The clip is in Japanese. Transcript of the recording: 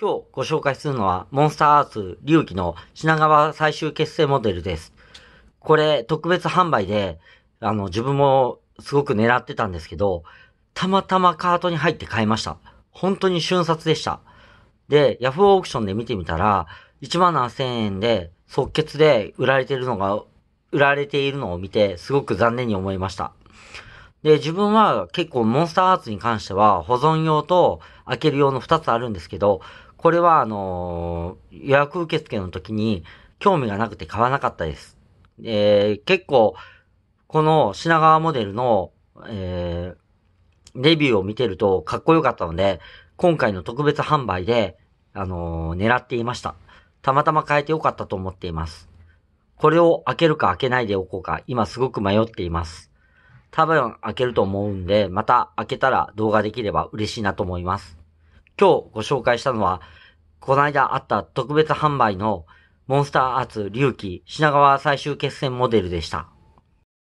今日ご紹介するのは、モンスターアース隆起の品川最終結成モデルです。これ、特別販売で、あの、自分もすごく狙ってたんですけど、たまたまカートに入って買いました。本当に瞬殺でした。で、ヤフーオークションで見てみたら、1万7000円で即決で売られているのが、売られているのを見て、すごく残念に思いました。で、自分は結構モンスターアーツに関しては保存用と開ける用の2つあるんですけど、これはあのー、予約受付の時に興味がなくて買わなかったです。えー、結構、この品川モデルの、えー、レビューを見てるとかっこよかったので、今回の特別販売で、あのー、狙っていました。たまたま変えてよかったと思っています。これを開けるか開けないでおこうか、今すごく迷っています。多分開けると思うんで、また開けたら動画できれば嬉しいなと思います。今日ご紹介したのは、この間あった特別販売のモンスターアーツ隆起品川最終決戦モデルでした。